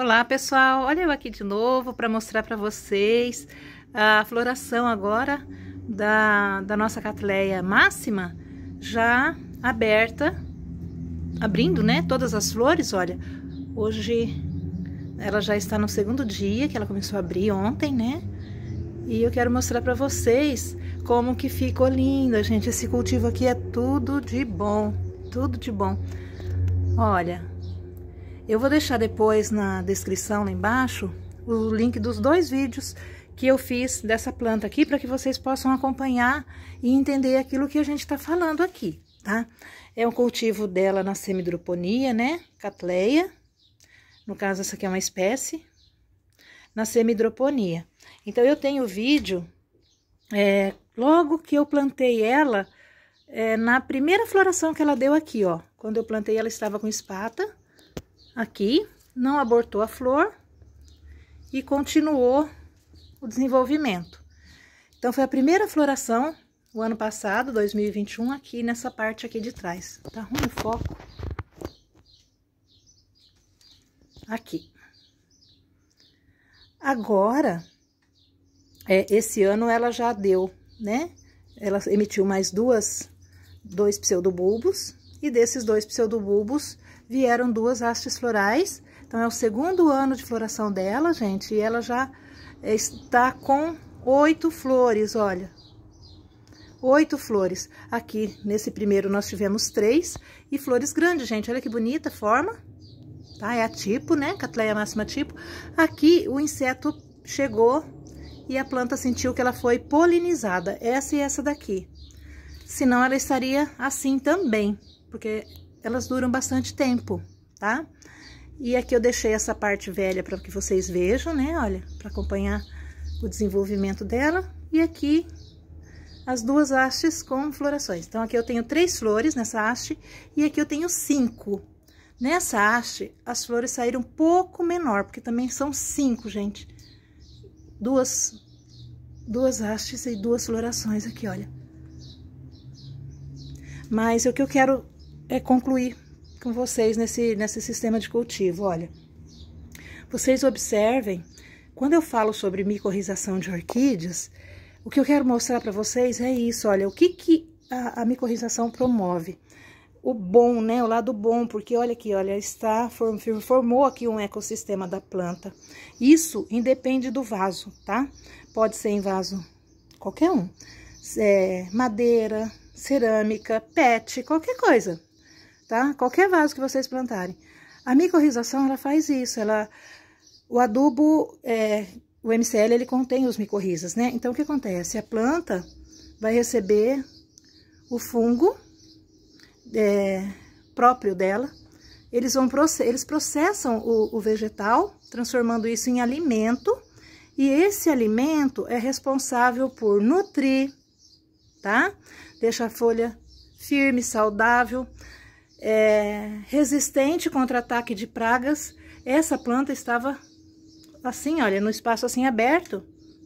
Olá pessoal, olha eu aqui de novo para mostrar para vocês a floração agora da, da nossa catleia máxima já aberta, abrindo né, todas as flores, olha, hoje ela já está no segundo dia que ela começou a abrir ontem, né? E eu quero mostrar para vocês como que ficou linda, gente, esse cultivo aqui é tudo de bom, tudo de bom. Olha, eu vou deixar depois na descrição lá embaixo o link dos dois vídeos que eu fiz dessa planta aqui para que vocês possam acompanhar e entender aquilo que a gente está falando aqui, tá? É um cultivo dela na semidroponia, né? Catleia. No caso, essa aqui é uma espécie. Na semidroponia. Então, eu tenho o vídeo é, logo que eu plantei ela, é, na primeira floração que ela deu aqui, ó. Quando eu plantei, ela estava com espata aqui, não abortou a flor e continuou o desenvolvimento. Então, foi a primeira floração o ano passado, 2021, aqui nessa parte aqui de trás. Tá ruim o foco. Aqui. Agora, é, esse ano ela já deu, né? Ela emitiu mais duas, dois pseudobulbos, e desses dois pseudobulbos, vieram duas hastes florais. Então, é o segundo ano de floração dela, gente, e ela já está com oito flores, olha. Oito flores. Aqui, nesse primeiro, nós tivemos três. E flores grandes, gente, olha que bonita forma. Tá? É a tipo, né? Catleia máxima tipo. Aqui, o inseto chegou e a planta sentiu que ela foi polinizada. Essa e essa daqui. Senão, ela estaria assim também, porque elas duram bastante tempo, tá? E aqui eu deixei essa parte velha para que vocês vejam, né? Olha, para acompanhar o desenvolvimento dela. E aqui as duas hastes com florações. Então, aqui eu tenho três flores nessa haste e aqui eu tenho cinco. Nessa haste, as flores saíram um pouco menor, porque também são cinco, gente. Duas, duas hastes e duas florações aqui, olha. Mas o que eu quero é, concluir com vocês nesse, nesse sistema de cultivo. Olha, vocês observem, quando eu falo sobre micorrização de orquídeas, o que eu quero mostrar para vocês é isso, olha, o que, que a, a micorrização promove. O bom, né, o lado bom, porque olha aqui, olha, está, formou aqui um ecossistema da planta. Isso independe do vaso, tá? Pode ser em vaso qualquer um, é, madeira, cerâmica, pet, qualquer coisa tá? Qualquer vaso que vocês plantarem. A micorrização, ela faz isso, ela... O adubo, é, o MCL, ele contém os micorrizas, né? Então, o que acontece? A planta vai receber o fungo é, próprio dela, eles, vão, eles processam o, o vegetal, transformando isso em alimento, e esse alimento é responsável por nutrir, tá? Deixa a folha firme, saudável, é, resistente contra ataque de pragas. Essa planta estava assim, olha, no espaço assim aberto,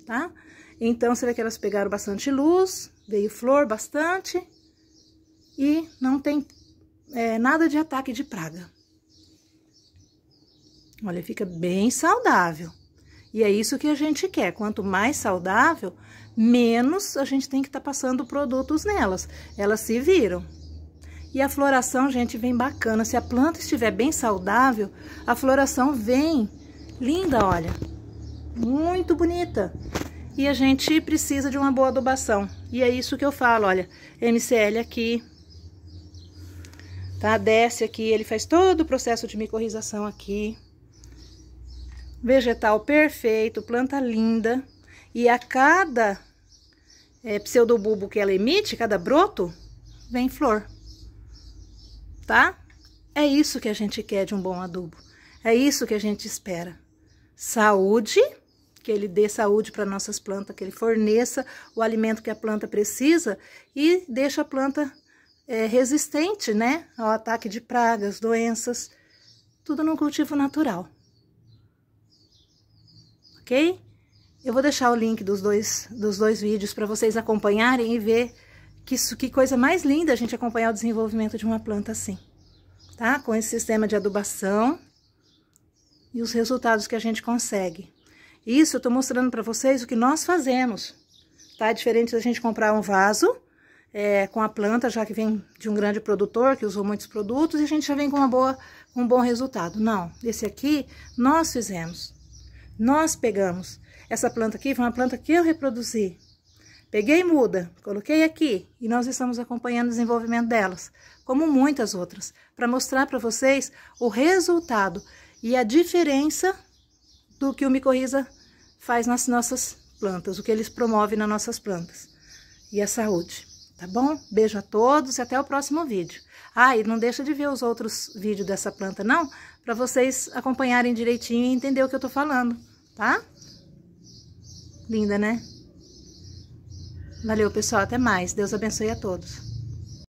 tá? Então, você vê que elas pegaram bastante luz, veio flor bastante e não tem é, nada de ataque de praga. Olha, fica bem saudável. E é isso que a gente quer. Quanto mais saudável, menos a gente tem que estar tá passando produtos nelas. Elas se viram. E a floração, gente, vem bacana. Se a planta estiver bem saudável, a floração vem linda, olha. Muito bonita. E a gente precisa de uma boa adubação. E é isso que eu falo, olha. MCL aqui. Tá? Desce aqui, ele faz todo o processo de micorrização aqui. Vegetal perfeito, planta linda. E a cada é, eh, pseudobulbo que ela emite, cada broto, vem flor tá? É isso que a gente quer de um bom adubo. É isso que a gente espera. Saúde, que ele dê saúde para nossas plantas, que ele forneça o alimento que a planta precisa e deixa a planta é, resistente, né? Ao ataque de pragas, doenças, tudo no cultivo natural. Ok? Eu vou deixar o link dos dois, dos dois vídeos para vocês acompanharem e ver que, isso, que coisa mais linda a gente acompanhar o desenvolvimento de uma planta assim, tá? Com esse sistema de adubação e os resultados que a gente consegue. Isso eu tô mostrando para vocês o que nós fazemos, tá? É diferente da gente comprar um vaso é, com a planta, já que vem de um grande produtor, que usou muitos produtos, e a gente já vem com uma boa, um bom resultado. Não, esse aqui nós fizemos, nós pegamos. Essa planta aqui foi uma planta que eu reproduzi, Peguei muda, coloquei aqui e nós estamos acompanhando o desenvolvimento delas, como muitas outras, para mostrar para vocês o resultado e a diferença do que o micorriza faz nas nossas plantas, o que eles promovem nas nossas plantas e a saúde, tá bom? Beijo a todos e até o próximo vídeo. Ah, e não deixa de ver os outros vídeos dessa planta não, para vocês acompanharem direitinho e entender o que eu tô falando, tá? Linda, né? Valeu, pessoal. Até mais. Deus abençoe a todos.